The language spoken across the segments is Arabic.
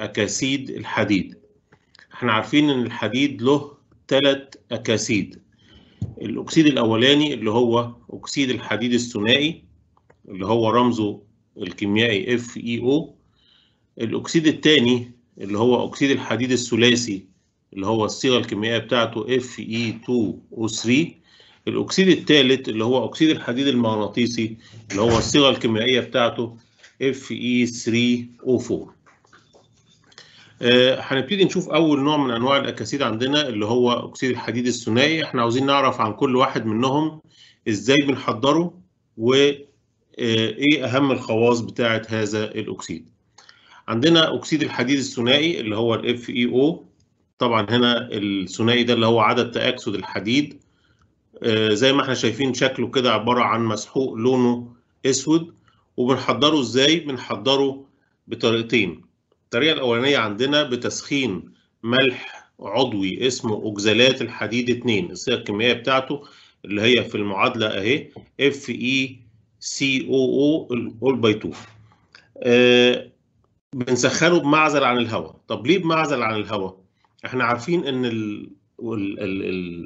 أكاسيد الحديد احنا عارفين ان الحديد له ثلاث أكاسيد الأكسيد الأولاني اللي هو أكسيد الحديد الثنائي اللي هو رمزه الكيميائي FeO الأكسيد الثاني اللي هو أكسيد الحديد الثلاثي اللي هو الصيغة الكيميائية بتاعته Fe2O3 الأكسيد الثالث اللي هو أكسيد الحديد المغناطيسي اللي هو الصيغة الكيميائية بتاعته Fe3O4 آه، هنبتدي نشوف اول نوع من انواع الاكاسيد عندنا اللي هو اكسيد الحديد الثنائي احنا عاوزين نعرف عن كل واحد منهم ازاي بنحضره وايه آه، اهم الخواص بتاعه هذا الاكسيد عندنا اكسيد الحديد الثنائي اللي هو الاف اي او e طبعا هنا الثنائي ده اللي هو عدد تاكسد الحديد آه، زي ما احنا شايفين شكله كده عباره عن مسحوق لونه اسود وبنحضره ازاي بنحضره بطريقتين الطريقة الأولانية عندنا بتسخين ملح عضوي اسمه أوكزالات الحديد 2 الصيغة الكيميائية بتاعته اللي هي في المعادلة أهي اف اي سي او او اول باي 2 بنسخنه بمعزل عن الهواء طب ليه بمعزل عن الهواء احنا عارفين ان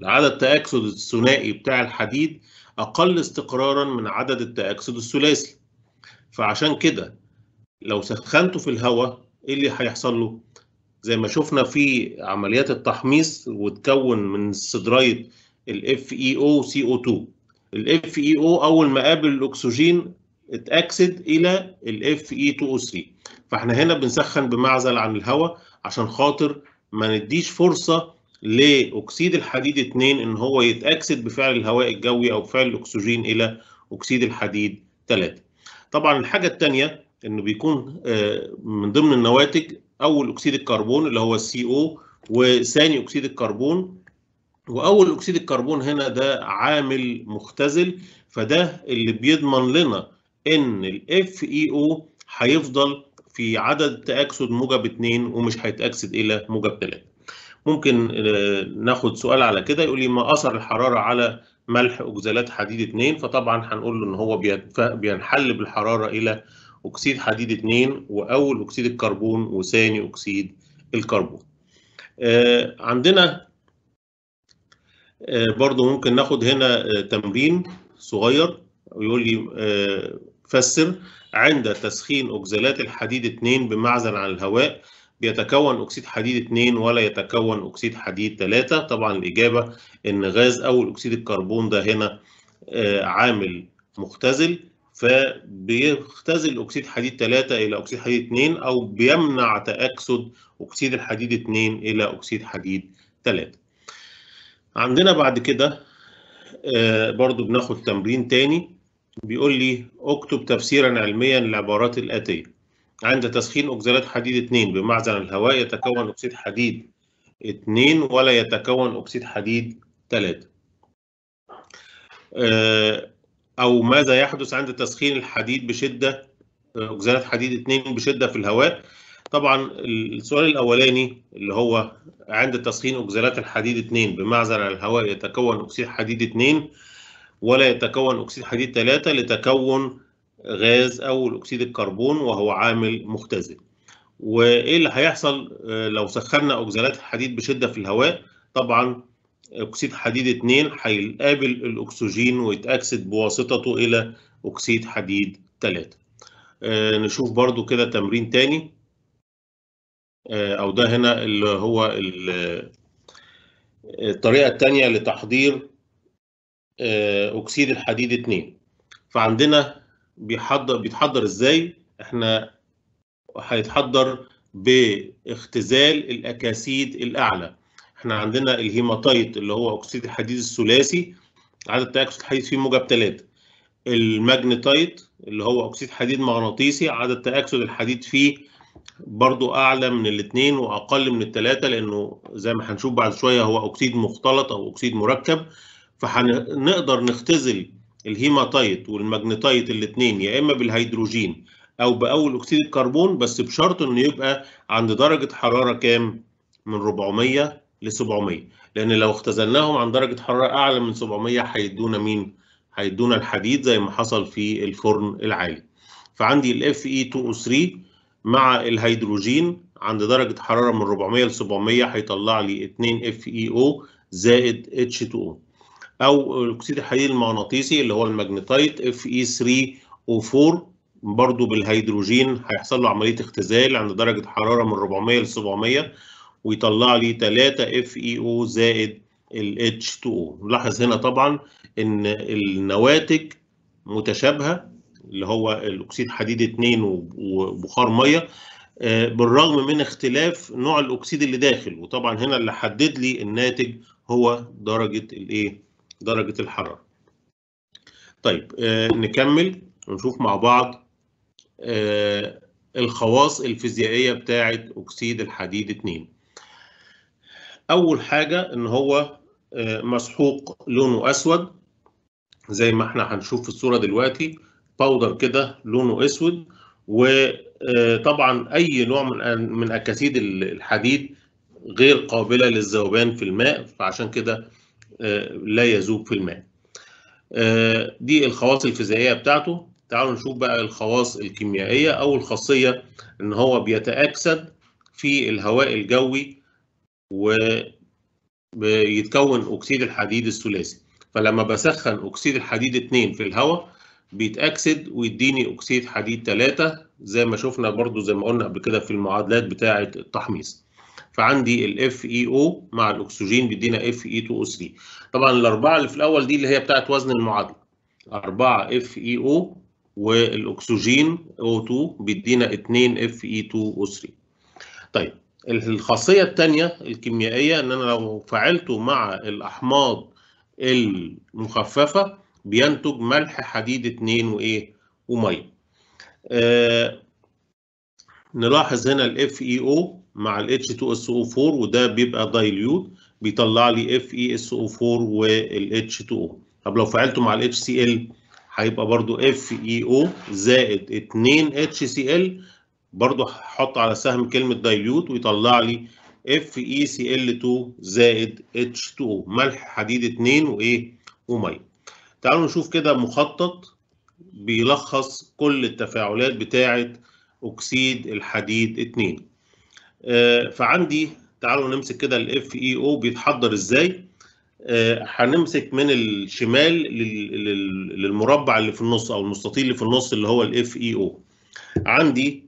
عدد التأكسد الثنائي بتاع الحديد أقل استقرارا من عدد التأكسد الثلاثي فعشان كده لو سخنته في الهواء ايه اللي هيحصل له؟ زي ما شفنا في عمليات التحميص وتكون من صدريه الاف اي او سي او 2 الاف اي او اول ما قابل الاكسجين اتاكسد الى الاف اي 2 او 3 فاحنا هنا بنسخن بمعزل عن الهواء عشان خاطر ما نديش فرصه لاكسيد الحديد 2 ان هو يتاكسد بفعل الهواء الجوي او بفعل الاكسجين الى اكسيد الحديد 3 طبعا الحاجه الثانيه انه بيكون آه، من ضمن النواتج اول اكسيد الكربون اللي هو السي او وثاني اكسيد الكربون واول اكسيد الكربون هنا ده عامل مختزل فده اللي بيضمن لنا ان الاف اي او e هيفضل في عدد تاكسد موجب 2 ومش هيتاكسد الى موجب 3 ممكن آه، ناخد سؤال على كده يقول لي ما اثر الحراره على ملح اكزالات حديد 2 فطبعا هنقول له ان هو بينحل بالحراره الى اكسيد حديد 2 واول اكسيد الكربون وثاني اكسيد الكربون آه عندنا آه برضو ممكن ناخد هنا آه تمرين صغير ويقول لي آه، فسر عند تسخين أكزالات الحديد 2 بمعزل عن الهواء بيتكون أكسيد حديد 2 ولا يتكون أكسيد حديد 3 طبعا الإجابة إن غاز أول أكسيد الكربون ده هنا آه، عامل مختزل فبيختزل اكسيد حديد 3 الى اكسيد حديد 2 او بيمنع تاكسد اكسيد الحديد 2 الى اكسيد حديد 3 عندنا بعد كده آه، برضو بناخد تمرين تاني بيقول لي اكتب تفسيرا علميا للعبارات الاتيه عند تسخين اكسيدات حديد 2 بمعزل الهواء يتكون اكسيد حديد 2 ولا يتكون اكسيد حديد 3 أو ماذا يحدث عند تسخين الحديد بشدة أكسجينات حديد 2 بشدة في الهواء طبعا السؤال الأولاني اللي هو عند تسخين أكسجينات الحديد 2 بمعزل عن الهواء يتكون أكسيد حديد 2 ولا يتكون أكسيد حديد 3 لتكون غاز أو أكسيد الكربون وهو عامل مختزن وإيه اللي هيحصل آه، لو سخنا أكسجينات الحديد بشدة في الهواء طبعا اكسيد حديد 2 هيقابل الاكسجين ويتاكسد بواسطته الى اكسيد حديد 3 آه نشوف برضو كده تمرين تاني آه او ده هنا اللي هو آه، الطريقه الثانيه لتحضير آه اكسيد الحديد 2 فعندنا بيحضر بيتحضر ازاي احنا هيتحضر باختزال الاكاسيد الاعلى احنا عندنا الهيماتايت اللي هو اكسيد الحديد الثلاثي عدد اكسيد الحديد فيه موجب 3 الماجنتايت اللي هو اكسيد حديد مغناطيسي عدد تاكسد الحديد فيه برضه اعلى من الاثنين واقل من الثلاثه لانه زي ما هنشوف بعد شويه هو اكسيد مختلط او اكسيد مركب فهنقدر نختزل الهيماتايت والماجنتايت الاثنين يا اما بالهيدروجين او باول اكسيد الكربون بس بشرط انه يبقى عند درجه حراره كام من 400 ل 700 لان لو اختزلناهم عن درجه حراره اعلى من 700 هيدونا مين هيدونا الحديد زي ما حصل في الفرن العالي فعندي ال fe 2O3 مع الهيدروجين عند درجه حراره من 400 ل 700 هيطلع لي 2 FeO زائد h 2 o او اكسيد الحديد المغناطيسي اللي هو الماجنتايت fe 3 o 4 برضه بالهيدروجين هيحصل له عمليه اختزال عند درجه حراره من 400 ل 700 ويطلع لي 3 اف اي او زائد ال H2O نلاحظ هنا طبعا ان النواتج متشابهه اللي هو الاكسيد حديد 2 وبخار ميه آه، بالرغم من اختلاف نوع الاكسيد اللي داخل وطبعا هنا اللي حدد لي الناتج هو درجه الايه درجه الحراره طيب آه، نكمل ونشوف مع بعض آه، الخواص الفيزيائيه بتاعه اكسيد الحديد 2 اول حاجه ان هو آه، مسحوق لونه اسود زي ما احنا هنشوف في الصوره دلوقتي باودر كده لونه اسود وطبعا آه، اي نوع من من اكاسيد الحديد غير قابله للذوبان في الماء فعشان كده آه، لا يذوب في الماء دي الخواص الفيزيائيه بتاعته تعالوا نشوف بقى الخواص الكيميائيه اول خاصيه ان هو بيتاكسد في الهواء الجوي ويتكون اكسيد الحديد الثلاثي فلما بسخن اكسيد الحديد 2 في الهواء بيتأكسد ويديني اكسيد حديد 3 زي ما شفنا برضو زي ما قلنا قبل كده في المعادلات بتاعة التحميص فعندي ال FeO مع الاكسجين بيدينا Fe2O3 طبعا الاربعه اللي في الاول دي اللي هي بتاعة وزن المعادله 4 FeO والاكسجين O2 بيدينا 2 Fe2O3 طيب الخاصية الثانية الكيميائية ان انا لو فعلته مع الاحماض المخففة بينتج ملح حديد 2 وايه وميه. آه نلاحظ هنا ال FeO مع ال H2SO4 وده بيبقى دايليوت بيطلع لي FeSO4 وال H2O. طب لو فعلته مع ال HCl هيبقى برضو FeO زائد 2 HCl برضه هحط على سهم كلمة دايلوت ويطلع لي اف اي سي ال 2 زائد اتش 2 ملح حديد 2 وايه وميه تعالوا نشوف كده مخطط بيلخص كل التفاعلات بتاعه اكسيد الحديد 2 آه فعندي تعالوا نمسك كده الاف اي او e بيتحضر ازاي آه، هنمسك آه من الشمال للمربع اللي في النص او المستطيل اللي في النص اللي هو الاف اي او e عندي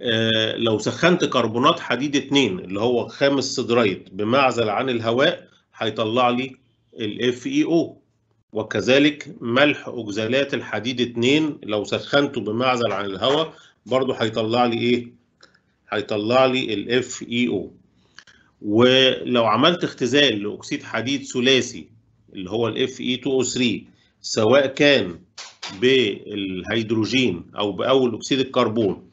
آه، لو سخنت كربونات حديد 2 اللي هو خام السدرايد بمعزل عن الهواء هيطلع لي ال FeO وكذلك ملح اكزالات الحديد 2 لو سخنته بمعزل عن الهواء برضو هيطلع لي ايه هيطلع لي ال FeO ولو عملت اختزال لاكسيد حديد ثلاثي اللي هو ال fe 2 o 3 سواء كان بالهيدروجين او باول اكسيد الكربون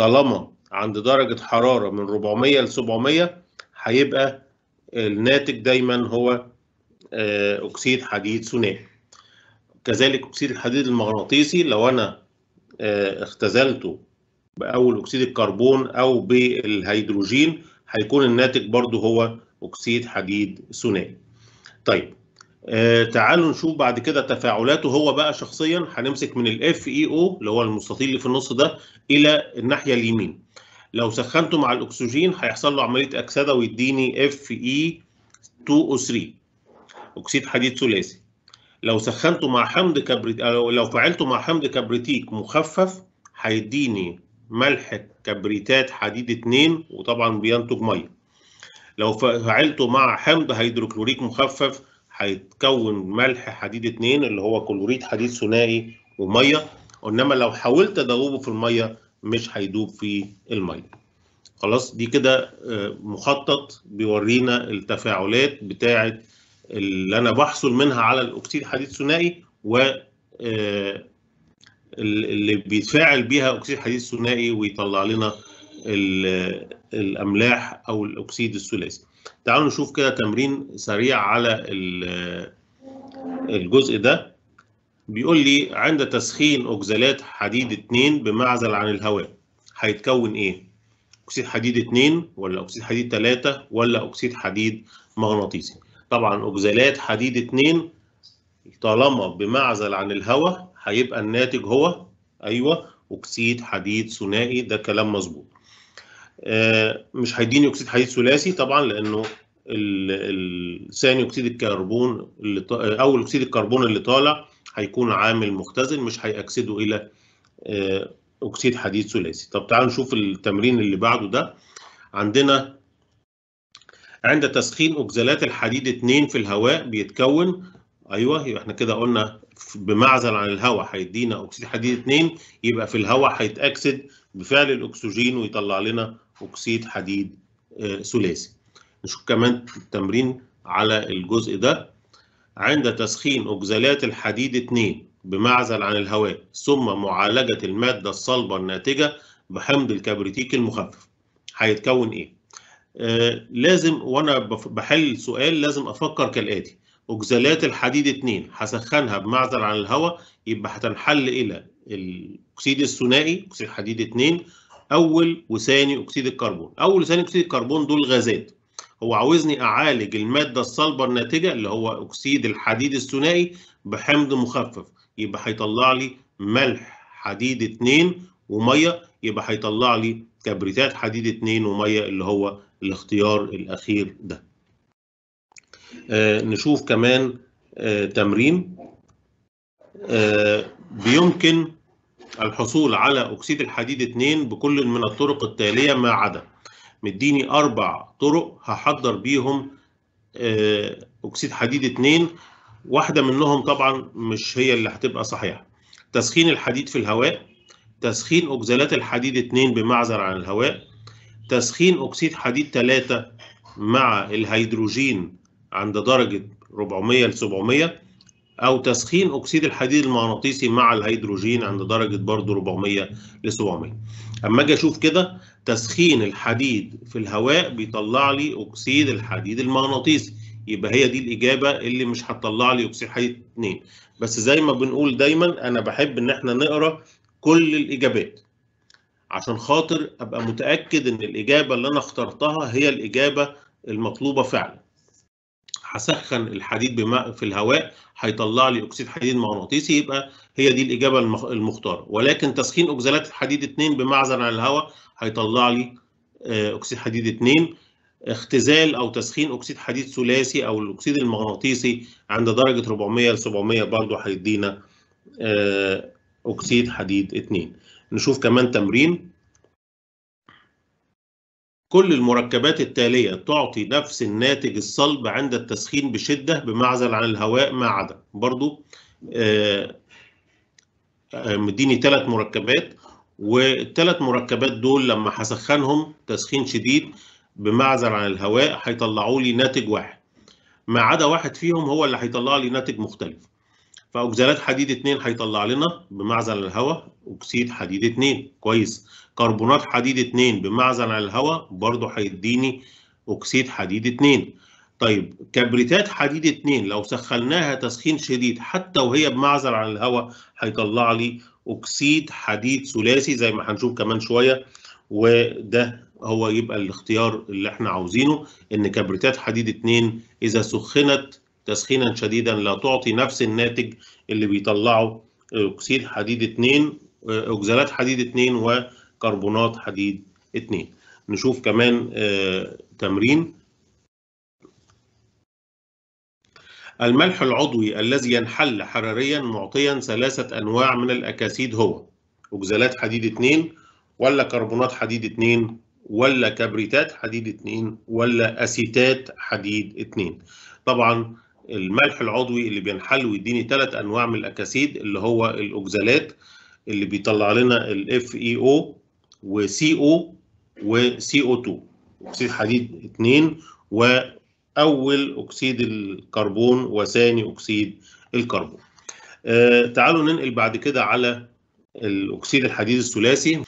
طالما عند درجة حرارة من 400 ل 700 هيبقى الناتج دايما هو آه، أكسيد حديد ثنائي. كذلك أكسيد الحديد المغناطيسي لو أنا آه، اختزلته بأول أكسيد الكربون أو بالهيدروجين هيكون الناتج برضه هو أكسيد حديد ثنائي. طيب آه، تعالوا نشوف بعد كده تفاعلاته هو بقى شخصيا هنمسك من الاف اي او e اللي هو المستطيل اللي في النص ده الى الناحيه اليمين لو سخنته مع الاكسجين هيحصل له عمليه اكسده ويديني اف اي 2 او 3 اكسيد حديد ثلاثي لو سخنته مع حمض كبريت آه، لو فعلته مع حمض كبريتيك مخفف هيديني ملح كبريتات حديد 2 وطبعا بينتج ميه لو فعلته مع حمض هيدروكلوريك مخفف هيتكون ملح حديد اتنين اللي هو كلوريد حديد ثنائي وميه انما لو حاولت ادوبه في الميه مش هيدوب في الميه خلاص دي كده آه، مخطط بيورينا التفاعلات بتاعه اللي انا بحصل منها على الاكسيد حديد ثنائي و آه، اللي بيتفاعل بيها اكسيد حديد ثنائي ويطلع لنا الاملاح او الاكسيد الثلاثي تعالوا نشوف كده تمرين سريع على الجزء ده بيقول لي عند تسخين أكزالات حديد 2 بمعزل عن الهواء هيتكون إيه؟ أكسيد حديد 2 ولا أكسيد حديد 3 ولا أكسيد حديد مغناطيسي؟ طبعا أكزالات حديد 2 طالما بمعزل عن الهواء هيبقى الناتج هو أيوه أكسيد حديد ثنائي ده كلام مظبوط. آه، مش هيديني اكسيد حديد ثلاثي طبعا لانه ثاني اكسيد الكربون اللي آه، او اكسيد الكربون اللي طالع هيكون عامل مختزل مش هيأكسده الى آه، اكسيد حديد ثلاثي طب تعالوا نشوف التمرين اللي بعده ده عندنا عند تسخين اكزالات الحديد 2 في الهواء بيتكون ايوه يبقى احنا كده قلنا بمعزل عن الهواء هيدينا اكسيد حديد 2 يبقى في الهواء هيتاكسد بفعل الاكسجين ويطلع لنا أكسيد حديد آه، ثلاثي. نشوف كمان التمرين على الجزء ده عند تسخين أكزالات الحديد 2 بمعزل عن الهواء ثم معالجة المادة الصلبة الناتجة بحمض الكبريتيك المخفف هيتكون إيه؟ آه لازم وأنا بحل سؤال لازم أفكر كالآتي أكزالات الحديد 2 هسخنها بمعزل عن الهواء يبقى هتنحل إلى الأكسيد الثنائي أكسيد حديد 2 اول وثاني اكسيد الكربون اول وثاني اكسيد الكربون دول غازات هو عاوزني اعالج الماده الصلبه الناتجه اللي هو اكسيد الحديد الثنائي بحمض مخفف يبقى هيطلع لي ملح حديد 2 وميه يبقى هيطلع لي كبريتات حديد 2 وميه اللي هو الاختيار الاخير ده آه نشوف كمان آه تمرين آه بيمكن الحصول على أكسيد الحديد 2 بكل من الطرق التالية ما عدا مديني أربع طرق هحضر بيهم آه، أكسيد حديد 2 واحدة منهم طبعا مش هي اللي هتبقى صحيحة تسخين الحديد في الهواء تسخين أكزالات الحديد 2 بمعزل عن الهواء تسخين أكسيد حديد 3 مع الهيدروجين عند درجة 400 ل 700 أو تسخين أكسيد الحديد المغناطيسي مع الهيدروجين عند درجة برضه 400 ل 700 أما أجي أشوف كده تسخين الحديد في الهواء بيطلع لي أكسيد الحديد المغناطيسي يبقى هي دي الإجابة اللي مش هتطلع لي أكسيد حديد 2 بس زي ما بنقول دايما أنا بحب إن إحنا نقرأ كل الإجابات عشان خاطر أبقى متأكد إن الإجابة اللي أنا اخترتها هي الإجابة المطلوبة فعلا هسخن الحديد بماء في الهواء هيطلع لي اكسيد حديد مغناطيسي يبقى هي دي الاجابه المختاره ولكن تسخين اكزالات الحديد 2 بمعزل عن الهواء هيطلع لي آه، اكسيد حديد 2 اختزال او تسخين اكسيد حديد ثلاثي او الاكسيد المغناطيسي عند درجه 400 ل 700 برضه هيدينا آه، اكسيد حديد 2 نشوف كمان تمرين كل المركبات التالية تعطي نفس الناتج الصلب عند التسخين بشدة بمعزل عن الهواء ما عدا برضو آه، آه، مديني ثلاث مركبات والثلاث مركبات دول لما هسخنهم تسخين شديد بمعزل عن الهواء هيطلعوا لي ناتج واحد ما عدا واحد فيهم هو اللي هيطلع لي ناتج مختلف فأكسيدات حديد 2 هيطلع لنا بمعزل الهواء اكسيد حديد 2 كويس كربونات حديد 2 بمعزل عن الهواء برضه هيديني اكسيد حديد 2 طيب كبريتات حديد 2 لو سخناها تسخين شديد حتى وهي بمعزل عن الهواء هيطلع لي اكسيد حديد ثلاثي زي ما هنشوف كمان شويه وده هو يبقى الاختيار اللي احنا عاوزينه ان كبريتات حديد 2 اذا سخنت تسخينا شديدا لا تعطي نفس الناتج اللي بيطلعه آه، اكسيد حديد 2 آه، اوكسالات حديد 2 وكربونات حديد 2 نشوف كمان آه، تمرين الملح العضوي الذي ينحل حراريا معطيا ثلاثة أنواع من الأكاسيد هو اوكسالات حديد 2 ولا كربونات حديد 2 ولا كبريتات حديد 2 ولا أسيتات حديد 2 طبعا الملح العضوي اللي بينحل ويديني ثلاث انواع من الاكاسيد اللي هو الاوكزالات اللي بيطلع لنا الاف اي او وسي او وسي او 2 اكسيد حديد 2 واول اكسيد الكربون وثاني اكسيد الكربون آه تعالوا ننقل بعد كده على الاكسيد الحديد الثلاثي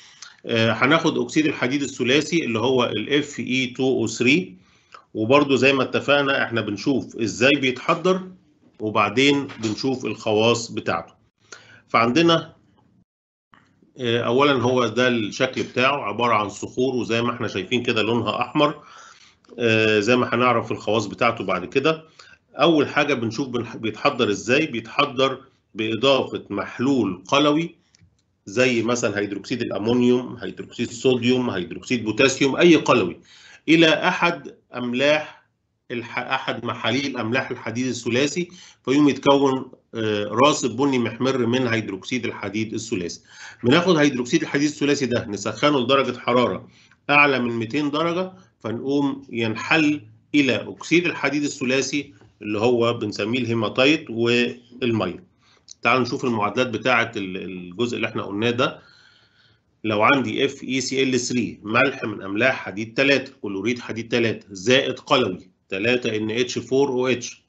آه، هناخد آه اكسيد الحديد الثلاثي اللي هو الاف اي 2 او 3 وبرضه زي ما اتفقنا احنا بنشوف ازاي بيتحضر وبعدين بنشوف الخواص بتاعته فعندنا آه، اولا هو ده الشكل بتاعه عباره عن صخور وزي ما احنا شايفين كده لونها احمر آه، زي ما هنعرف الخواص بتاعته بعد كده اول حاجه بنشوف بيتحضر ازاي بيتحضر باضافه محلول قلوي زي مثلا هيدروكسيد الامونيوم هيدروكسيد الصوديوم هيدروكسيد بوتاسيوم اي قلوي الى احد املاح احد محاليل املاح الحديد الثلاثي فيقوم يتكون آه، راس بني محمر من هيدروكسيد الحديد الثلاثي بناخد هيدروكسيد الحديد الثلاثي ده نسخنه لدرجه حراره اعلى من 200 درجه فنقوم ينحل الى اكسيد الحديد الثلاثي اللي هو بنسميه الهيماتايت والميه تعالوا نشوف المعادلات بتاعه الجزء اللي احنا قلناه ده لو عندي اف اي سي ال 3 ملح من املاح حديد 3 كلوريد حديد 3 زائد قلوي 3 ان اتش 4 او اتش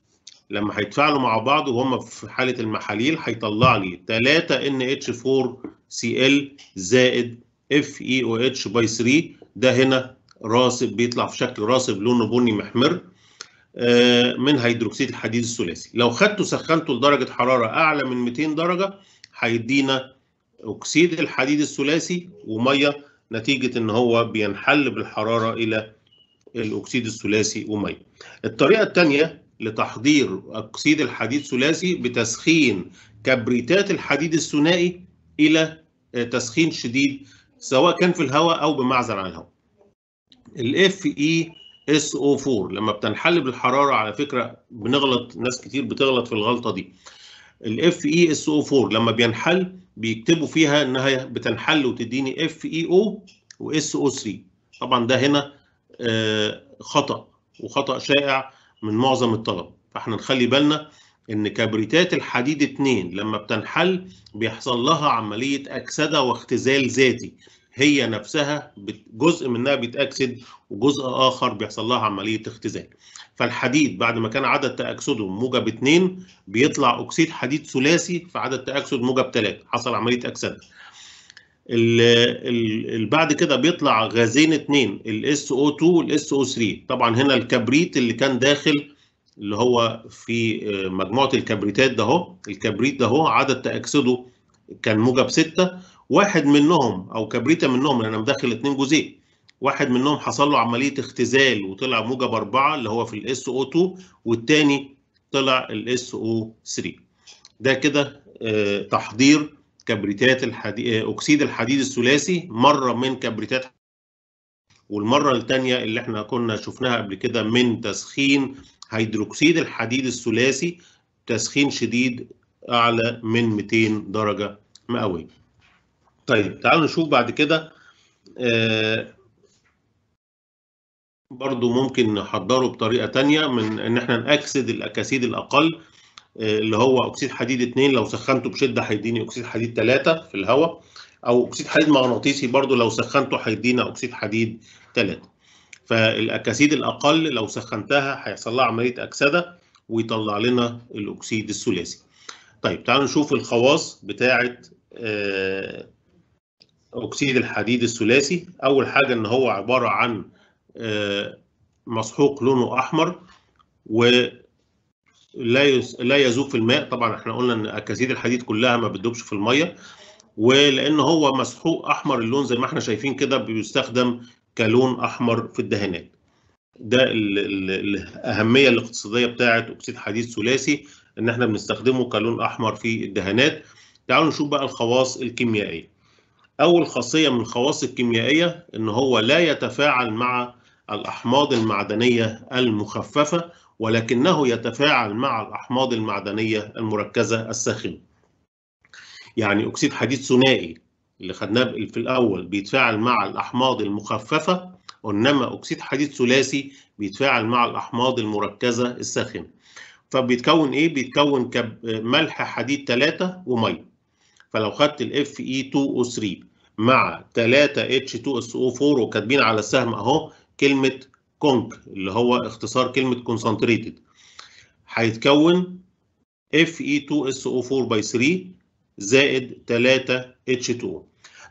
لما هيتفاعلوا مع بعض وهم في حاله المحاليل هيطلع لي 3 ان اتش 4 سي ال زائد اف اي او اتش باي 3 ده هنا راسب بيطلع في شكل راسب لونه بني محمر آه، من هيدروكسيد الحديد الثلاثي لو خدته سخنته لدرجه حراره اعلى من 200 درجه هيدينا اكسيد الحديد الثلاثي وميه نتيجه ان هو بينحل بالحراره الى الاكسيد الثلاثي وميه. الطريقه الثانيه لتحضير اكسيد الحديد الثلاثي بتسخين كبريتات الحديد الثنائي الى آه، تسخين شديد سواء كان في الهواء او بمعزل عن الهواء. اف اي اس او 4 لما بتنحل بالحراره على فكره بنغلط ناس كتير بتغلط في الغلطه دي. اف اي اس او 4 لما بينحل بيكتبوا فيها انها بتنحل وتديني اف اي او واس او 3 طبعا ده هنا آه، خطا وخطا شائع من معظم الطلبه فاحنا نخلي بالنا ان كبريتات الحديد 2 لما بتنحل بيحصل لها عمليه اكسده واختزال ذاتي هي نفسها جزء منها بيتأكسد وجزء آخر بيحصل لها عملية اختزال فالحديد بعد ما كان عدد تأكسده موجب 2 بيطلع أكسيد حديد ثلاثي في عدد تأكسد موجب 3 حصل عملية أكسده ال بعد كده بيطلع غازين اثنين الاس او 2 والاس او 3 طبعا هنا الكبريت اللي كان داخل اللي هو في آه، مجموعه الكبريتات ده اهو الكبريت ده اهو عدد تاكسده كان موجب 6 واحد منهم او كبريته منهم لان انا مدخل اثنين جزيء واحد منهم حصل له عمليه اختزال وطلع موجب اربعه اللي هو في الاس او 2 والثاني طلع الاس او 3 ده كده آه، تحضير كبريتات الحديد آه، اكسيد الحديد الثلاثي مره من كبريتات والمره الثانيه اللي احنا كنا شفناها قبل كده من تسخين هيدروكسيد الحديد الثلاثي تسخين شديد اعلى من 200 درجه مئويه طيب تعالوا نشوف بعد كده آه، برضو ممكن نحضره بطريقة تانية من ان احنا نأكسد الاكاسيد الاقل آه، اللي هو اكسيد حديد 2 لو سخنته بشدة هيديني اكسيد حديد 3 في الهواء او اكسيد حديد مغناطيسي برضو لو سخنته هيدينا اكسيد حديد 3 فالاكاسيد الاقل لو سخنتها هيحصل لها عملية اكسدة ويطلع لنا الاكسيد الثلاثي. طيب تعالوا نشوف الخواص بتاعت آه، اكسيد الحديد الثلاثي اول حاجه ان هو عباره عن آه، مسحوق لونه احمر ولا لا يذوب في الماء طبعا احنا قلنا ان اكاسيد الحديد كلها ما بتذوبش في الميه ولان هو مسحوق احمر اللون زي ما احنا شايفين كده بيستخدم كلون احمر في الدهانات ده ال ال الاهميه الاقتصاديه بتاعه اكسيد حديد ثلاثي ان احنا بنستخدمه كلون احمر في الدهانات تعالوا نشوف بقى الخواص الكيميائيه أول خاصية من الخواص الكيميائية إن هو لا يتفاعل مع الأحماض المعدنية المخففة ولكنه يتفاعل مع الأحماض المعدنية المركزة الساخنة. يعني أكسيد حديد ثنائي اللي خدناه في الأول بيتفاعل مع الأحماض المخففة إنما أكسيد حديد ثلاثي بيتفاعل مع الأحماض المركزة الساخنة. فبيتكون إيه؟ بيتكون ملح حديد ثلاثة ومية. فلو خدت ال fe 2 o 3 مع 3 h 2 so 4 وكاتبين على السهم اهو كلمه كونك اللي هو اختصار كلمه كونسنتريتد هيتكون fe 2 so 4 باي 3 زائد 3 h 2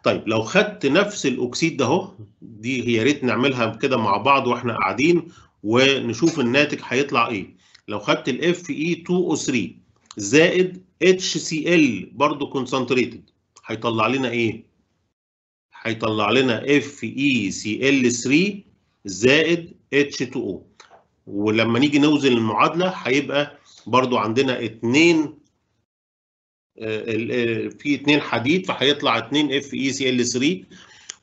طيب لو خدت نفس الاكسيد ده اهو دي هي ريت نعملها كده مع بعض واحنا قاعدين ونشوف الناتج هيطلع ايه لو خدت ال fe 2 o 3 زائد HCl برضو كونسنتريتد هيطلع لنا ايه؟ هيطلع لنا FeCl3 زائد H2O ولما نيجي نوزن المعادله هيبقى برضو عندنا اتنين آه، آه، في اتنين حديد فهيطلع اتنين FeCl3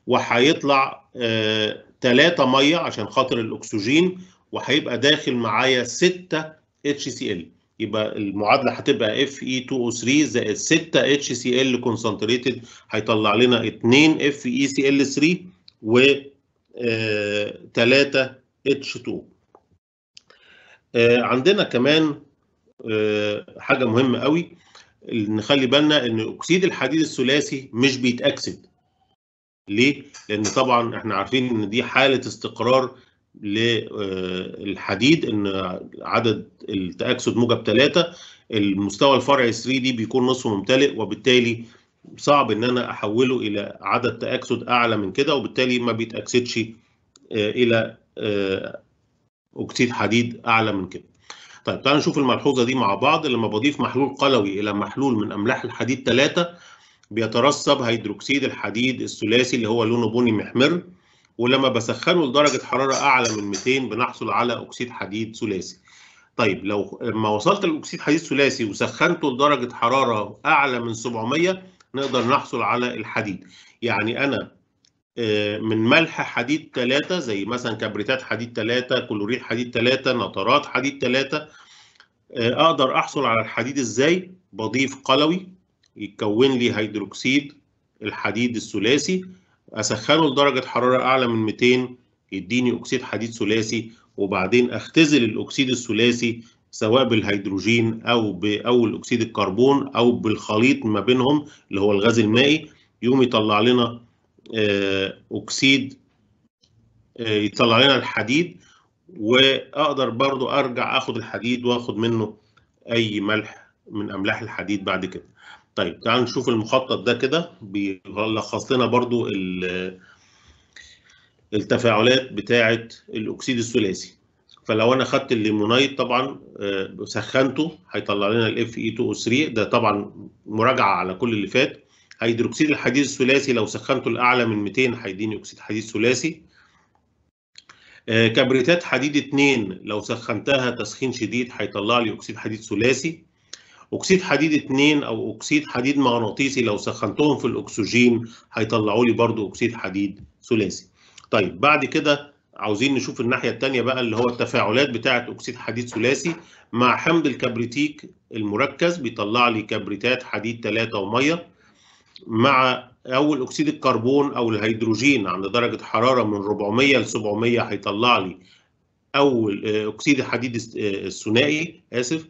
وهيطلع آه، تلاتة ميه عشان خاطر الاكسجين وهيبقى داخل معايا ستة HCl يبقى المعادله هتبقى اف اي 2 او 3 زائد 6 اتش سي ال كونسنتريتد هيطلع لنا 2 اف اي سي ال 3 و 3 اتش 2 عندنا كمان آه، حاجه مهمه قوي نخلي بالنا ان اكسيد الحديد الثلاثي مش بيتاكسد ليه؟ لان طبعا احنا عارفين ان دي حاله استقرار للحديد آه، ان عدد التاكسد موجب 3 المستوى الفرعي 3 دي بيكون نصف ممتلئ وبالتالي صعب ان انا احوله الى عدد تاكسد اعلى من كده وبالتالي ما بيتاكسدش آه، الى اكسيد آه، حديد اعلى من كده. طيب تعالوا نشوف الملحوظه دي مع بعض لما بضيف محلول قلوي الى محلول من املاح الحديد 3 بيترسب هيدروكسيد الحديد الثلاثي اللي هو لونه بني محمر ولما بسخنه لدرجه حراره اعلى من 200 بنحصل على اكسيد حديد ثلاثي. طيب لو ما وصلت لاكسيد حديد ثلاثي وسخنته لدرجه حراره اعلى من 700 نقدر نحصل على الحديد. يعني انا آه، من ملح حديد 3 زي مثلا كبريتات حديد 3 كلوريد حديد 3 نطرات حديد 3 آه، اقدر احصل على الحديد ازاي بضيف قلوي يتكون لي هيدروكسيد الحديد الثلاثي اسخنه لدرجه حراره اعلى من 200 يديني اكسيد حديد ثلاثي وبعدين اختزل الاكسيد الثلاثي سواء بالهيدروجين او او اكسيد الكربون او بالخليط ما بينهم اللي هو الغاز المائي يقوم يطلع لنا آه، اكسيد آه، يطلع لنا الحديد واقدر برضو ارجع اخد الحديد واخد منه اي ملح من املاح الحديد بعد كده طيب تعالوا نشوف المخطط ده كده بيلخص لنا برضو التفاعلات بتاعة الأكسيد الثلاثي فلو أنا خدت الليمونايد طبعا آه، سخنته هيطلع لنا ال fe 2 o 3 ده طبعا مراجعة على كل اللي فات هيدروكسيد الحديد الثلاثي لو سخنته لأعلى من 200 هيديني أكسيد حديد ثلاثي آه، كبريتات حديد 2 لو سخنتها تسخين شديد هيطلع لي أكسيد حديد ثلاثي اكسيد حديد 2 او اكسيد حديد مغناطيسي لو سخنتهم في الاكسجين هيطلعوا لي برضو اكسيد حديد ثلاثي طيب بعد كده عاوزين نشوف الناحيه الثانيه بقى اللي هو التفاعلات بتاعه اكسيد حديد ثلاثي مع حمض الكبريتيك المركز بيطلع لي كبريتات حديد 3 وميه مع اول اكسيد الكربون او الهيدروجين عند درجه حراره من 400 ل 700 هيطلع لي اول آه، اكسيد الحديد آه، الثنائي اسف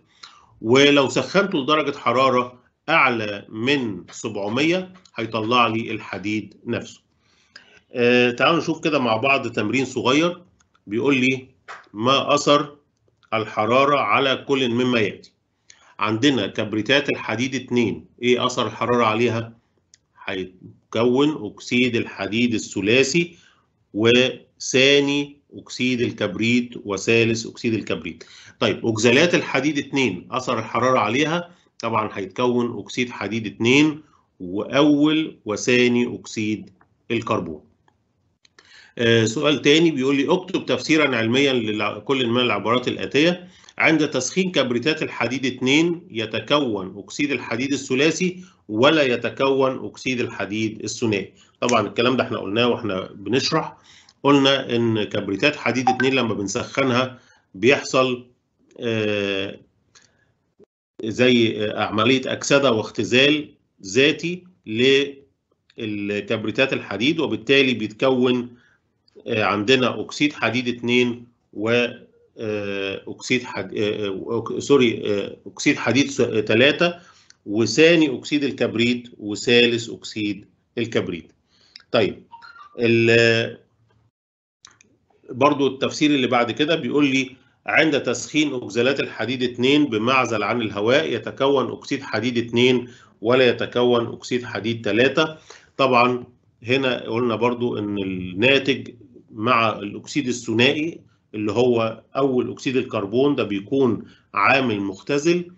ولو سخنته لدرجه حراره اعلى من 700 هيطلع لي الحديد نفسه. آه تعالوا نشوف كده مع بعض تمرين صغير بيقول لي ما اثر الحراره على كل مما ياتي. عندنا كبريتات الحديد 2 ايه اثر الحراره عليها؟ هيتكون اكسيد الحديد الثلاثي وثاني أكسيد الكبريت وثالث أكسيد الكبريت. طيب أكزالات الحديد 2 أثر الحرارة عليها طبعا هيتكون أكسيد حديد 2 وأول وثاني أكسيد الكربون. آه سؤال تاني بيقول لي اكتب تفسيرا علميا لكل من العبارات الآتية عند تسخين كبريتات الحديد 2 يتكون أكسيد الحديد الثلاثي ولا يتكون أكسيد الحديد الثنائي طبعا الكلام ده احنا قلناه واحنا بنشرح قلنا ان كبريتات حديد 2 لما بنسخنها بيحصل آه، زي عمليه اكسده واختزال ذاتي للكبريتات الحديد وبالتالي بيتكون آه، عندنا اكسيد حديد 2 و آه، اكسيد حديد سوري اكسيد حديد 3 وثاني اكسيد الكبريت وثالث اكسيد الكبريت طيب ال برضو التفسير اللي بعد كده بيقول لي عند تسخين أكزالات الحديد 2 بمعزل عن الهواء يتكون أكسيد حديد 2 ولا يتكون أكسيد حديد 3 طبعا هنا قلنا برضو إن الناتج مع الأكسيد الثنائي اللي هو أول أكسيد الكربون ده بيكون عامل مختزل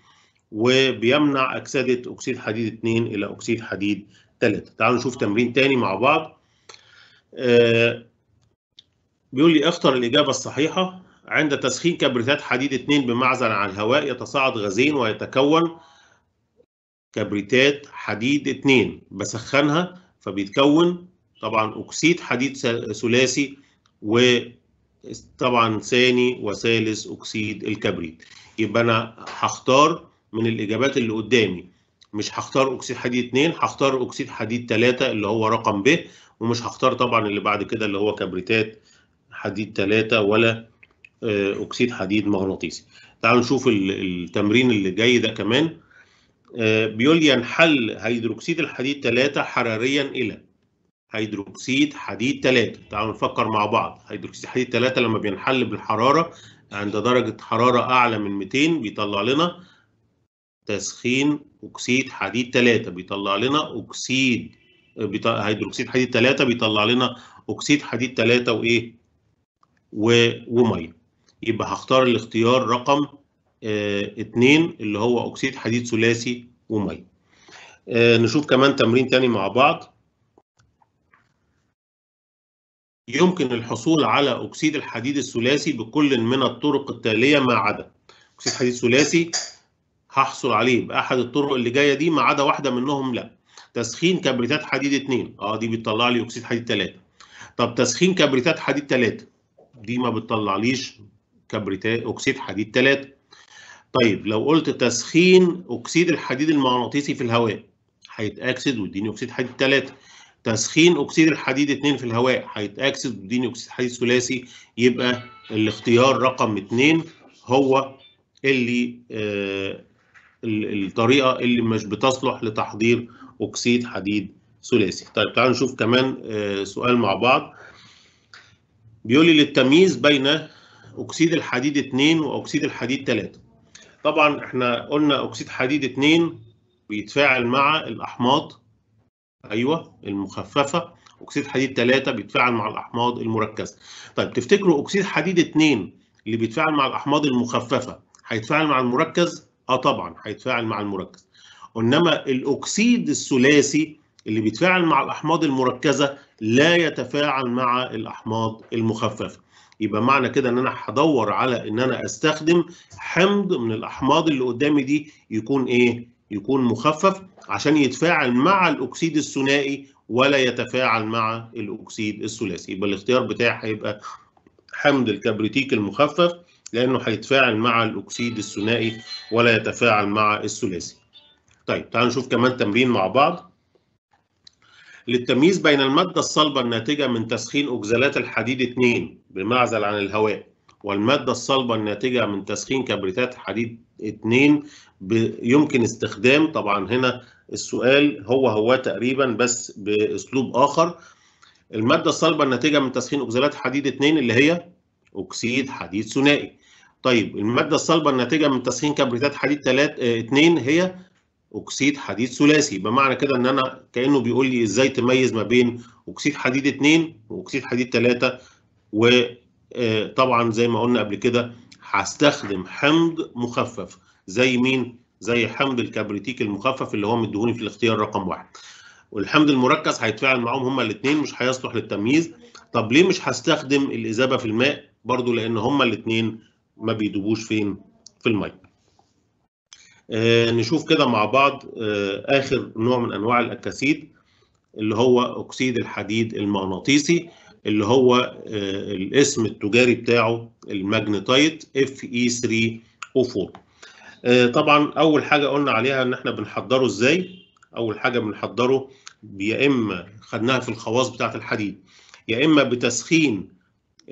وبيمنع أكسدة أكسيد حديد 2 إلى أكسيد حديد 3 تعالوا نشوف تمرين تاني مع بعض آه بيقول لي اختر الإجابة الصحيحة عند تسخين كبريتات حديد 2 بمعزل عن الهواء يتصاعد غازين ويتكون كبريتات حديد 2 بسخنها فبيتكون طبعا أكسيد حديد ثلاثي وطبعا ثاني وثالث أكسيد الكبريت يبقى أنا هختار من الإجابات اللي قدامي مش هختار أكسيد حديد 2 هختار أكسيد حديد 3 اللي هو رقم ب ومش هختار طبعا اللي بعد كده اللي هو كبريتات حديد 3 ولا آه، اكسيد حديد مغناطيسي تعالوا نشوف التمرين اللي جاي ده كمان آه، بيقول لي ينحل هيدروكسيد الحديد 3 حراريا الى هيدروكسيد حديد 3 تعالوا نفكر مع بعض هيدروكسيد حديد 3 لما بينحل بالحراره عند درجه حراره اعلى من 200 بيطلع لنا تسخين اكسيد حديد 3 بيطلع لنا اكسيد هيدروكسيد حديد 3 بيطلع لنا اكسيد حديد 3 وايه وميه يبقى هختار الاختيار رقم آه، اتنين اللي هو اكسيد حديد ثلاثي وميه آه، نشوف كمان تمرين تاني مع بعض يمكن الحصول على اكسيد الحديد الثلاثي بكل من الطرق التاليه ما عدا اكسيد حديد ثلاثي هحصل عليه باحد الطرق اللي جايه دي ما عدا واحده منهم لا تسخين كبريتات حديد 2 اه دي بتطلع لي اكسيد حديد 3 طب تسخين كبريتات حديد 3 دي ما بتطلعليش كبريتا اكسيد حديد 3 طيب لو قلت تسخين اكسيد الحديد المغناطيسي في الهواء هيتاكسد ويديني اكسيد حديد 3 تسخين اكسيد الحديد 2 في الهواء هيتاكسد ويديني اكسيد حديد ثلاثي يبقى الاختيار رقم 2 هو اللي آه الطريقه اللي مش بتصلح لتحضير اكسيد حديد ثلاثي طيب تعالوا نشوف كمان آه سؤال مع بعض بيقول لي للتمييز بين اكسيد الحديد 2 واكسيد الحديد 3 طبعا احنا قلنا اكسيد حديد 2 بيتفاعل مع الاحماض ايوه المخففه اكسيد حديد 3 بيتفاعل مع الاحماض المركزه طيب تفتكروا اكسيد حديد 2 اللي بيتفاعل مع الاحماض المخففه هيتفاعل مع المركز اه طبعا هيتفاعل مع المركز انما الاكسيد الثلاثي اللي بيتفاعل مع الاحماض المركزه لا يتفاعل مع الاحماض المخففه يبقى معنى كده ان انا هدور على ان انا استخدم حمض من الاحماض اللي قدامي دي يكون ايه يكون مخفف عشان يتفاعل مع الاكسيد الثنائي ولا يتفاعل مع الاكسيد الثلاثي يبقى الاختيار بتاعي هيبقى حمض الكبريتيك المخفف لانه هيتفاعل مع الاكسيد الثنائي ولا يتفاعل مع الثلاثي طيب تعالوا نشوف كمان تمرين مع بعض للتمييز بين المادة الصلبة الناتجة من تسخين أكزالات الحديد 2 بمعزل عن الهواء والمادة الصلبة الناتجة من تسخين كبريتات حديد 2 يمكن استخدام طبعا هنا السؤال هو هو تقريبا بس بأسلوب آخر المادة الصلبة الناتجة من تسخين أكزالات حديد 2 اللي هي أكسيد حديد ثنائي طيب المادة الصلبة الناتجة من تسخين كبريتات حديد 3 2 هي اكسيد حديد ثلاثي بمعنى كده ان انا كانه بيقول لي ازاي تميز ما بين اكسيد حديد 2 واكسيد حديد 3 وطبعا آه، زي ما قلنا قبل كده هستخدم حمض مخفف زي مين زي حمض الكبريتيك المخفف اللي هو مديهولي في الاختيار رقم واحد والحمض المركز هيتفاعل معاهم هما الاثنين مش هيصلح للتمييز طب ليه مش هستخدم الاذابه في الماء برضو لان هما الاثنين ما بيدوبوش فين في الميه آه، نشوف كده مع بعض آه، اخر نوع من انواع الاكاسيد اللي هو اكسيد الحديد المغناطيسي اللي هو آه، الاسم التجاري بتاعه الماجنتايت اف اي 3 او 4 طبعا اول حاجه قلنا عليها ان احنا بنحضره ازاي اول حاجه بنحضره يا اما خدناها في الخواص بتاعه الحديد يا اما بتسخين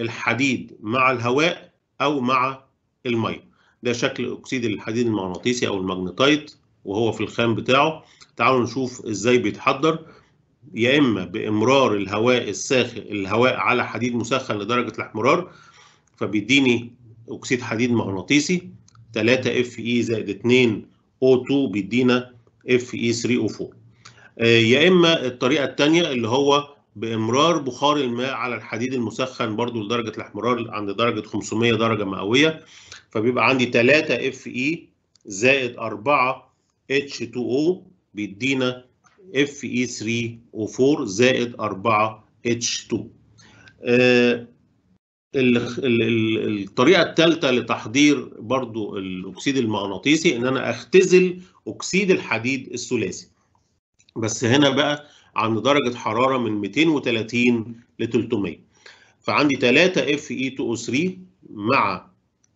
الحديد مع الهواء او مع الميه ده شكل اكسيد الحديد المغناطيسي او الماجنتايت وهو في الخام بتاعه تعالوا نشوف ازاي بيتحضر يا اما بامرار الهواء الساخن الهواء على حديد مسخن لدرجه الاحمرار فبيديني اكسيد حديد مغناطيسي 3 اف اي زائد 2 او 2 بيدينا اف اي 3 او 4 يا اما الطريقه الثانيه اللي هو بامرار بخار الماء على الحديد المسخن برضو لدرجه الاحمرار عند درجه 500 درجه مئويه فبيبقى عندي 3 اف اي زائد 4 اتش 2 او بيدينا اف اي 3 او 4 زائد 4 اتش 2 الطريقه الثالثه لتحضير برضو الاكسيد المغناطيسي ان انا اختزل اكسيد الحديد الثلاثي بس هنا بقى عند درجه حراره من 230 ل 300 فعندي 3 fe اي 2 او 3 مع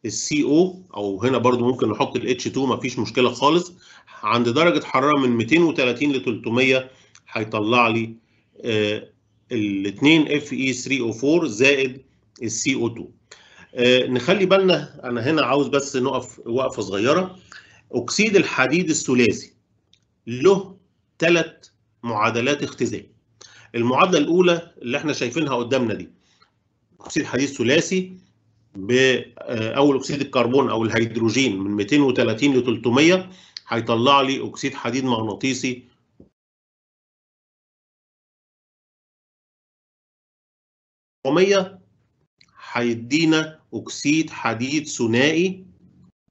السي او او هنا برضو ممكن نحط الاتش 2 مفيش مشكله خالص عند درجه حراره من 230 ل 300 هيطلع لي ال 2 اف اي 3 او 4 زائد السي او 2 آه، نخلي بالنا انا هنا عاوز بس نقف وقفه صغيره اكسيد الحديد الثلاثي له ثلاث معادلات اختزال المعادله الاولى اللي احنا شايفينها قدامنا دي اكسيد حديد ثلاثي باول آه، اكسيد الكربون او الهيدروجين من 230 ل 300 هيطلع لي اكسيد حديد مغناطيسي رقمية هيدينا أكسيد حديد ثنائي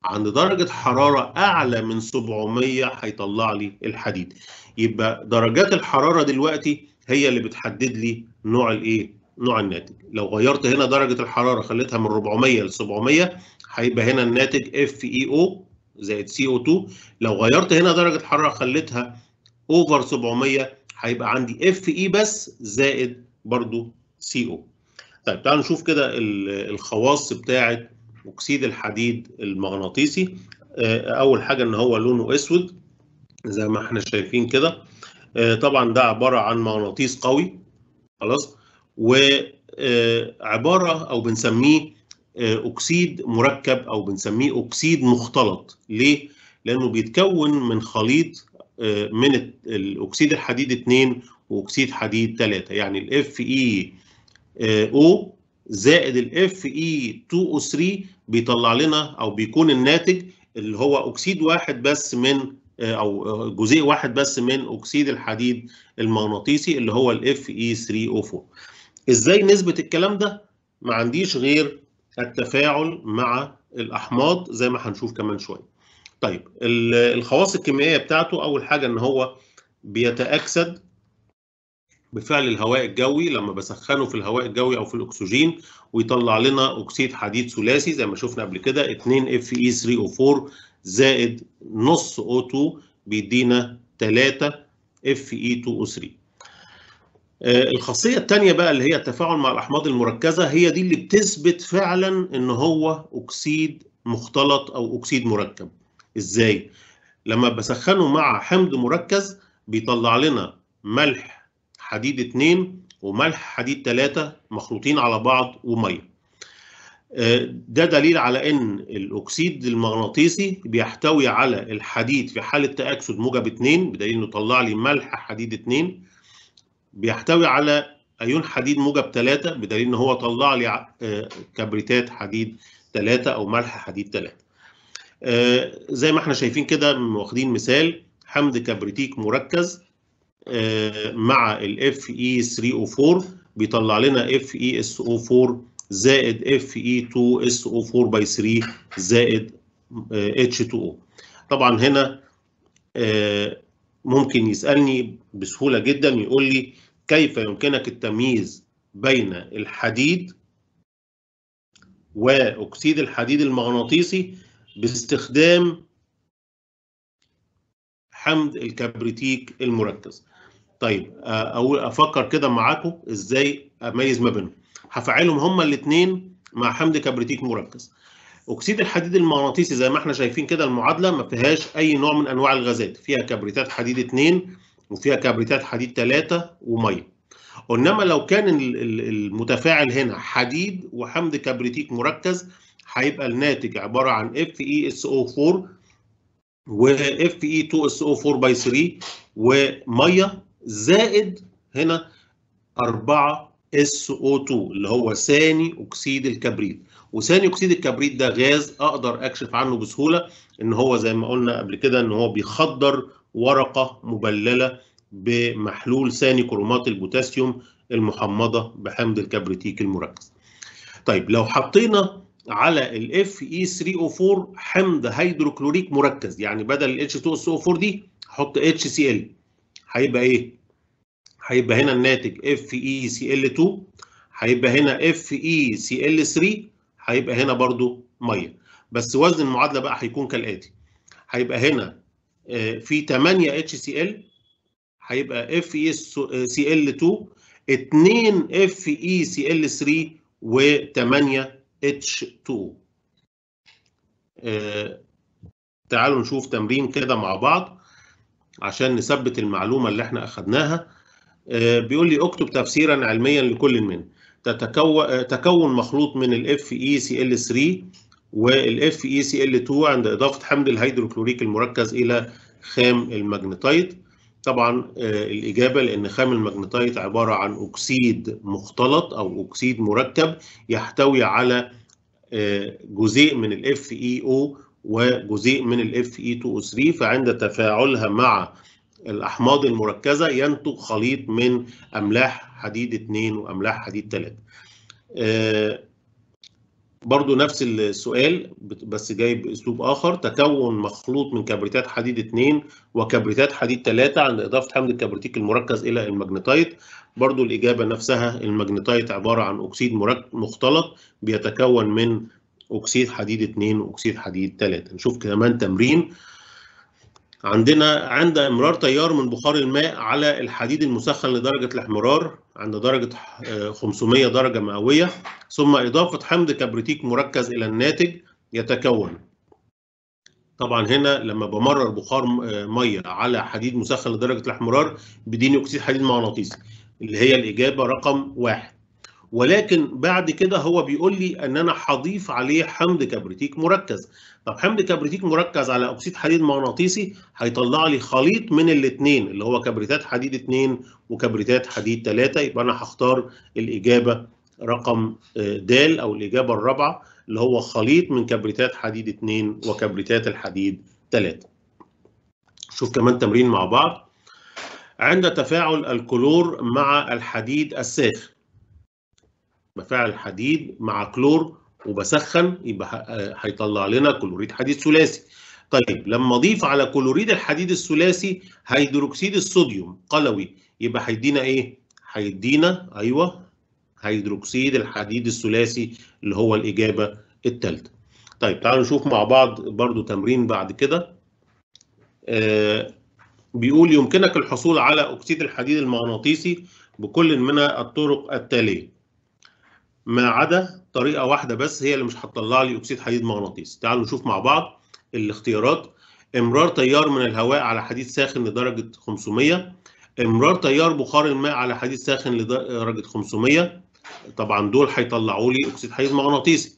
عند درجة حرارة أعلى من 700 هيطلع لي الحديد. يبقى درجات الحرارة دلوقتي هي اللي بتحدد لي نوع الإيه؟ نوع الناتج لو غيرت هنا درجة الحرارة خليتها من 400 ل 700 هيبقى هنا الناتج FeO زائد CO2 لو غيرت هنا درجة الحرارة خليتها اوفر 700 هيبقى عندي Fe e بس زائد برضو CO طيب تعالوا نشوف كده الخواص بتاعة أكسيد الحديد المغناطيسي آه، أول حاجة إن هو لونه أسود زي ما احنا شايفين كده آه، طبعا ده عبارة عن مغناطيس قوي خلاص وعباره او بنسميه آه، اكسيد مركب او بنسميه اكسيد مختلط ليه لانه بيتكون من خليط آه، من الاكسيد الحديد 2 واكسيد حديد 3 يعني الـ FeO آه، زائد الـ fe 2 o 3 بيطلع لنا او بيكون الناتج اللي هو اكسيد واحد بس من او جزيء واحد بس من اكسيد الحديد المغناطيسي اللي هو الـ fe 3 o 4 ازاي نثبت الكلام ده ما عنديش غير التفاعل مع الاحماض زي ما هنشوف كمان شويه طيب الخواص الكيميائيه بتاعته اول حاجه ان هو بيتاكسد بفعل الهواء الجوي لما بسخنه في الهواء الجوي او في الاكسجين ويطلع لنا اكسيد حديد ثلاثي زي ما شفنا قبل كده 2 fe اي 3 او 4 زائد نص او 2 بيدينا 3 fe اي 2 او 3 آه، الخاصيه الثانيه بقى اللي هي التفاعل مع الاحماض المركزه هي دي اللي بتثبت فعلا ان هو اكسيد مختلط او اكسيد مركب ازاي لما بسخنه مع حمض مركز بيطلع لنا ملح حديد 2 وملح حديد 3 مخلوطين على بعض وميه آه، ده دليل على ان الاكسيد المغناطيسي بيحتوي على الحديد في حاله تاكسد موجب 2 بدليل انه طلع لي ملح حديد 2 بيحتوي على ايون حديد موجب 3 بدليل ان هو طلع لي آه، كبريتات حديد 3 او ملح حديد 3 آه، زي ما احنا شايفين كده واخدين مثال حمض كبريتيك مركز آه، مع ال Fe3O4 بيطلع لنا FeSO4 زائد Fe2SO4 باي 3 زائد H2O طبعا هنا ممكن يسألني بسهوله جدا يقول لي كيف يمكنك التمييز بين الحديد واكسيد الحديد المغناطيسي باستخدام حمض الكبريتيك المركز طيب او آه، افكر كده معاكم ازاي اميز ما بينهم هفعلهم هما الاثنين مع حمض كبريتيك مركز اكسيد الحديد المغناطيسي زي ما احنا شايفين كده المعادله ما فيهاش اي نوع من انواع الغازات فيها كبريتات حديد 2 وفيها كبريتات حديد ثلاثة ومية انما لو كان المتفاعل هنا حديد وحمض كبريتيك مركز هيبقى الناتج عباره عن اف اي اس او 4 و اي 2 اس او 4 باي 3 وميه زائد هنا 4 اس او 2 اللي هو ثاني اكسيد الكبريت وثاني اكسيد الكبريت ده غاز اقدر اكشف عنه بسهوله ان هو زي ما قلنا قبل كده ان هو بيخدر ورقة مبللة بمحلول ثاني كرومات البوتاسيوم المحمضة بحمض الكبريتيك المركز. طيب لو حطينا على ال Fe3O4 حمض هيدروكلوريك مركز يعني بدل ال H2SO4 دي حط HCl هيبقى ايه؟ هيبقى هنا الناتج FeCl2 هيبقى هنا FeCl3 هيبقى هنا برضو ميه بس وزن المعادله بقى هيكون كالاتي هيبقى هنا في 8 اتش سي ال هيبقى اف اي سي ال 2 2 اف اي سي ال 3 و8 اتش 2 تعالوا نشوف تمرين كده مع بعض عشان نثبت المعلومه اللي احنا اخدناها آه، بيقول لي اكتب تفسيرا علميا لكل من تتكون آه، مخلوط من الاف اي سي ال 3 والاف اي سي ال 2 عند اضافه حمض الهيدروكلوريك المركز الى خام الماجنتايت طبعا آه، الاجابه لان خام الماجنتايت عباره عن اكسيد مختلط او اكسيد مركب يحتوي على آه، جزيء من الاف اي او e وجزيء من الاف اي 2 او 3 فعند تفاعلها مع الاحماض المركزه ينتج خليط من املاح حديد 2 واملاح حديد 3 برضو نفس السؤال بس جاي باسلوب اخر تكون مخلوط من كبريتات حديد 2 وكبريتات حديد 3 عند اضافه حمض الكبريتيك المركز الى الماجنتايت برضو الاجابه نفسها الماجنتايت عباره عن اكسيد مختلط بيتكون من اكسيد حديد 2 واكسيد حديد 3 نشوف كمان تمرين عندنا عند امرار تيار من بخار الماء على الحديد المسخن لدرجة الاحمرار عند درجة 500 آه، درجة مئوية ثم إضافة حمض كبريتيك مركز إلى الناتج يتكون طبعا هنا لما بمرر بخار آه، ميه على حديد مسخن لدرجه الاحمرار بديني اكسيد حديد مغناطيسي اللي هي الاجابه رقم واحد ولكن بعد كده هو بيقول لي ان انا هضيف عليه حمض كبريتيك مركز طب حمض كبريتيك مركز على اكسيد حديد مغناطيسي هيطلع لي خليط من الاثنين اللي هو كبريتات حديد 2 وكبريتات حديد 3 يبقى انا هختار الاجابه رقم آه، د او الاجابه الرابعه اللي هو خليط من كبريتات حديد 2 وكبريتات الحديد 3 شوف كمان تمرين مع بعض عند تفاعل الكلور مع الحديد الساخن بفعل حديد مع كلور وبسخن يبقى آه، هيطلع لنا كلوريد حديد ثلاثي طيب لما اضيف على كلوريد الحديد الثلاثي هيدروكسيد الصوديوم قلوي يبقى هيدينا ايه هيدينا ايوه هيدروكسيد الحديد الثلاثي اللي هو الاجابه الثالثه طيب تعالوا نشوف مع بعض برضو تمرين بعد كده آه بيقول يمكنك الحصول على اكسيد الحديد المغناطيسي بكل من الطرق التاليه ما عدا طريقه واحده بس هي اللي مش هتطلع لي اكسيد حديد مغناطيسي تعالوا نشوف مع بعض الاختيارات امرار تيار من الهواء على حديد ساخن لدرجه 500 امرار تيار بخار الماء على حديد ساخن لدرجه 500 طبعا دول هيطلعوا لي اكسيد حديد مغناطيسي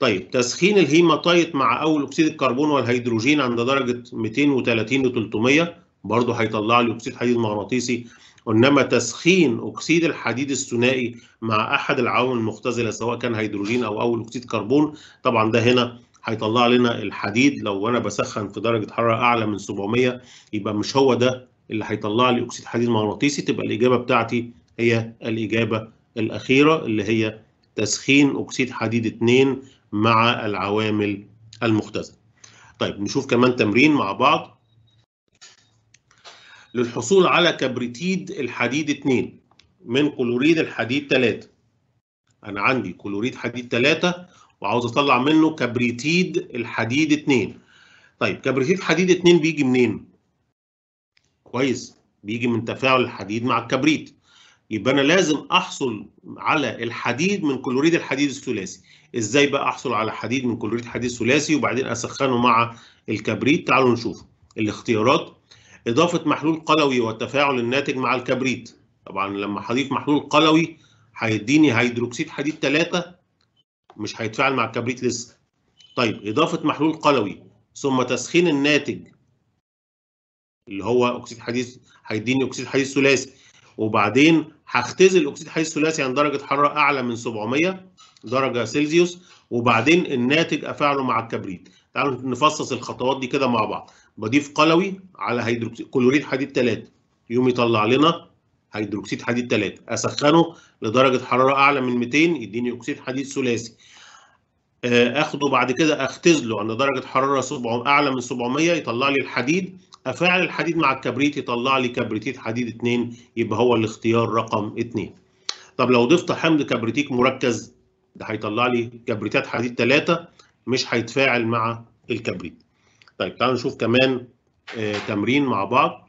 طيب تسخين الهيماتايت مع اول اكسيد الكربون والهيدروجين عند درجه 230 ل 300 برضه هيطلع لي اكسيد حديد مغناطيسي وإنما تسخين أكسيد الحديد الثنائي مع أحد العوامل المختزلة سواء كان هيدروجين أو أول أكسيد كربون طبعا ده هنا هيطلع لنا الحديد لو أنا بسخن في درجة حرارة أعلى من 700 يبقى مش هو ده اللي هيطلع لي أكسيد حديد مغناطيسي تبقى الإجابة بتاعتي هي الإجابة الأخيرة اللي هي تسخين أكسيد حديد 2 مع العوامل المختزلة. طيب نشوف كمان تمرين مع بعض للحصول على كبريتيد الحديد 2 من كلوريد الحديد 3 انا عندي كلوريد حديد 3 وعاوز اطلع منه كبريتيد الحديد 2 طيب كبريتيد حديد 2 بيجي منين كويس بيجي من تفاعل الحديد مع الكبريت يبقى انا لازم احصل على الحديد من كلوريد الحديد الثلاثي ازاي بقى احصل على حديد من كلوريد حديد ثلاثي وبعدين اسخنه مع الكبريت تعالوا نشوف الاختيارات إضافة محلول قلوي والتفاعل الناتج مع الكبريت طبعا لما هضيف محلول قلوي هيديني هيدروكسيد حديد 3 مش هيتفاعل مع الكبريت لسه طيب إضافة محلول قلوي ثم تسخين الناتج اللي هو أكسيد حديد هيديني أكسيد حديد ثلاثي وبعدين هختزل أكسيد حديد ثلاثي عند درجة حرارة أعلى من 700 درجة سلزيوس وبعدين الناتج أفاعله مع الكبريت تعالوا نفصص الخطوات دي كده مع بعض بضيف قلوي على هيدروكسيد كلوريد حديد 3 يقوم يطلع لنا هيدروكسيد حديد 3 اسخنه لدرجه حراره اعلى من 200 يديني اكسيد حديد ثلاثي آه، اخده بعد كده اختزله عند درجه حراره 700 اعلى من 700 يطلع لي الحديد افاعل الحديد مع الكبريت يطلع لي كبريتيت حديد 2 يبقى هو الاختيار رقم 2 طب لو ضفت حمض كبريتيك مركز ده هيطلع لي كبريتات حديد 3 مش هيتفاعل مع الكبريت طيب تعالوا نشوف كمان آه، تمرين مع بعض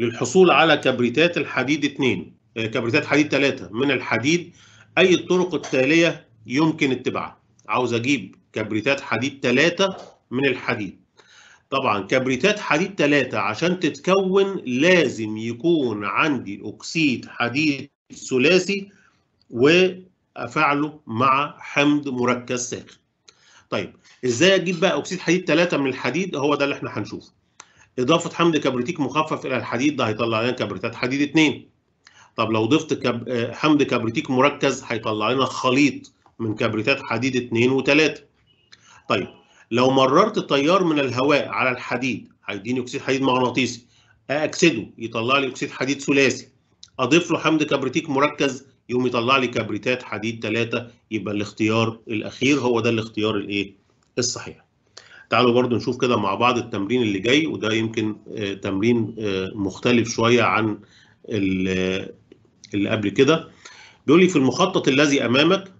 للحصول على كبريتات الحديد 2 آه، كبريتات حديد 3 من الحديد أي الطرق التالية يمكن اتباعها عاوز أجيب كبريتات حديد 3 من الحديد طبعا كبريتات حديد 3 عشان تتكون لازم يكون عندي أكسيد حديد ثلاثي وأفعله مع حمض مركز ساخن طيب ازاي اجيب بقى اكسيد حديد 3 من الحديد هو ده اللي احنا هنشوفه اضافه حمض كبريتيك مخفف الى الحديد ده هيطلع لنا كبريتات حديد 2 طب لو ضفت كب... آه، حمض كبريتيك مركز هيطلع لنا خليط من كبريتات حديد 2 و3 طيب لو مررت تيار من الهواء على الحديد هيديني اكسيد حديد مغناطيسي اكسده يطلع لي اكسيد حديد ثلاثي اضيف له حمض كبريتيك مركز يقوم يطلع لي كبريتات حديد ثلاثه يبقى الاختيار الاخير هو ده الاختيار الايه الصحيح تعالوا برضو نشوف كده مع بعض التمرين اللي جاي وده يمكن آه، تمرين آه، مختلف شوية عن آه، اللي قبل كده بيقول لي في المخطط الذي أمامك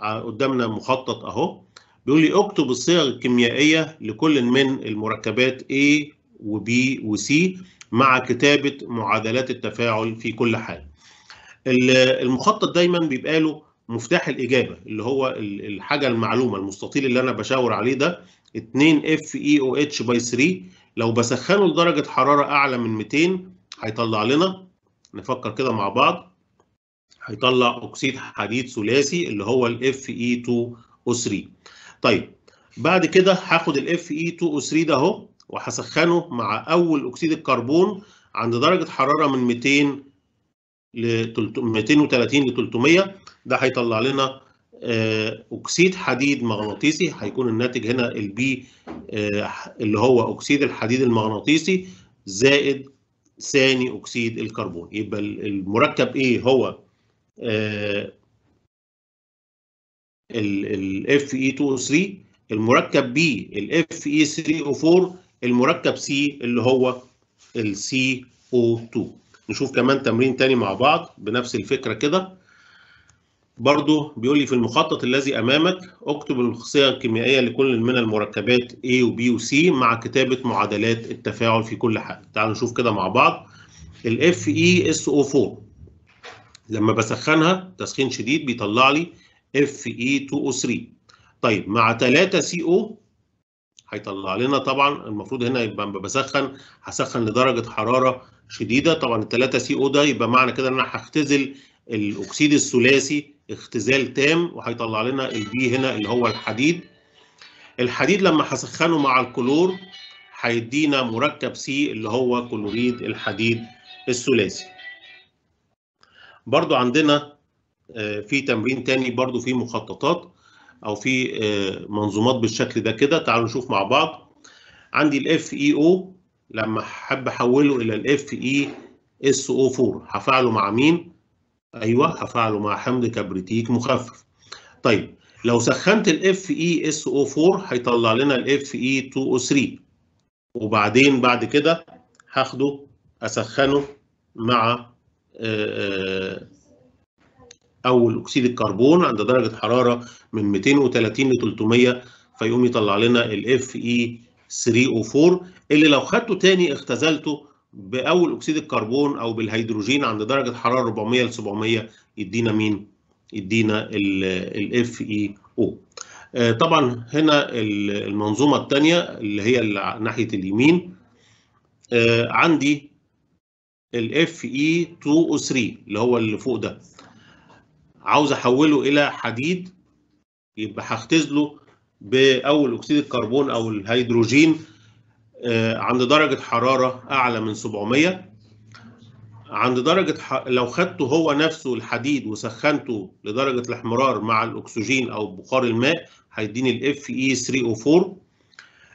قدامنا مخطط أهو بيقول لي اكتب الصيغ الكيميائية لكل من المركبات A و B و C مع كتابة معادلات التفاعل في كل حال المخطط دايما بيبقى له مفتاح الاجابه اللي هو الحاجه المعلومه المستطيل اللي انا بشاور عليه ده 2 اف اي او اتش باي 3 لو بسخنه لدرجه حراره اعلى من 200 هيطلع لنا نفكر كده مع بعض هيطلع اكسيد حديد ثلاثي اللي هو الاف اي 2 او 3 طيب بعد كده هاخد الاف اي 2 او 3 ده اهو وهسخنه مع اول اكسيد الكربون عند درجه حراره من 200 ل 230 ل 300 ده هيطلع لنا آه، اكسيد حديد مغناطيسي هيكون الناتج هنا البي آه، اللي هو اكسيد الحديد المغناطيسي زائد ثاني اكسيد الكربون يبقى المركب ايه هو الاف اي 2 3 المركب بي الاف اي 3 او 4 المركب سي اللي هو السي او 2 نشوف كمان تمرين تاني مع بعض بنفس الفكره كده برضو بيقول لي في المخطط الذي أمامك اكتب الخصية الكيميائية لكل من المركبات A و B و C مع كتابة معادلات التفاعل في كل حالة تعالوا نشوف كده مع بعض ال FeSO4 لما بسخنها تسخين شديد بيطلع لي Fe2O3 طيب مع 3 CO هيطلع لنا طبعا المفروض هنا يبقى لما بسخن هسخن لدرجة حرارة شديدة طبعا ال 3 CO ده يبقى معنى كده ان انا هختزل الاكسيد الثلاثي اختزال تام وهيطلع لنا البي هنا اللي هو الحديد الحديد لما هسخنه مع الكلور هيدينا مركب سي اللي هو كلوريد الحديد الثلاثي برضو عندنا آه، في تمرين تاني برضو في مخططات او في آه، منظومات بالشكل ده كده تعالوا نشوف مع بعض عندي الاف اي او e لما احب احوله الى الاف اي اس او 4 هفعله مع مين ايوه هفعله مع حمض كبريتيك مخفف طيب لو سخنت اف اي اس او 4 هيطلع لنا اف اي 2 او 3 وبعدين بعد كده هاخده اسخنه مع آه، آه، اول اكسيد الكربون عند درجه حراره من 230 ل 300 فيقوم يطلع لنا اف اي 3 او 4 اللي لو خدته تاني اختزلته باول اكسيد الكربون او بالهيدروجين عند درجه حراره 400 ل 700 يدينا مين يدينا الاف اي e او آه، طبعا هنا المنظومه الثانيه اللي هي ناحيه اليمين آه، عندي الاف اي 2 او 3 اللي هو اللي فوق ده عاوز احوله الى حديد يبقى هختزله باول اكسيد الكربون او الهيدروجين آه، عند درجة حرارة أعلى من 700 عند درجة ح... لو خدته هو نفسه الحديد وسخنته لدرجة الاحمرار مع الأكسجين أو بخار الماء هيديني الـ fe 3O4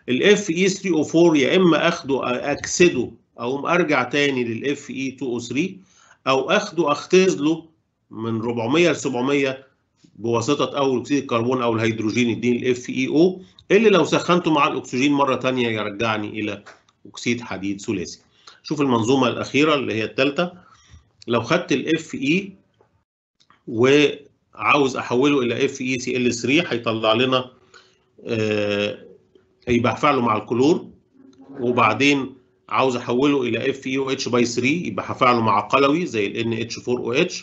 الـ fe 3O4 يا إما أخده أكسده أو أرجع تاني للـ fe 2O3 أو أخده أختزله من 400 ل 700 بواسطه اول اكسيد الكربون او الهيدروجين يديني الاف اي او e اللي لو سخنته مع الاكسجين مره ثانيه يرجعني الى اكسيد حديد ثلاثي. شوف المنظومه الاخيره اللي هي الثالثه لو خدت الاف اي e وعاوز احوله الى اف اي سي ال 3 هيطلع لنا آه، هيبقى هفعله مع الكلور وبعدين عاوز احوله الى اف اي او اتش باي 3 يبقى هفعله مع قلوي زي ال NH4OH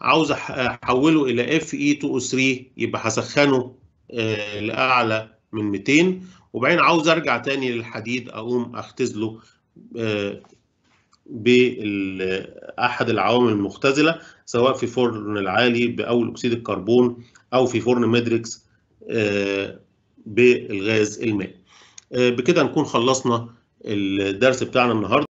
عاوز احوله الى اف اي 2 او 3 يبقى هسخنه آه، لاعلى من 200 وبعدين عاوز ارجع تاني للحديد اقوم اختزله آه، باحد العوامل المختزله سواء في فرن العالي باول اكسيد الكربون او في فرن مدريكس آه، بالغاز المائي بكده نكون خلصنا الدرس بتاعنا النهارده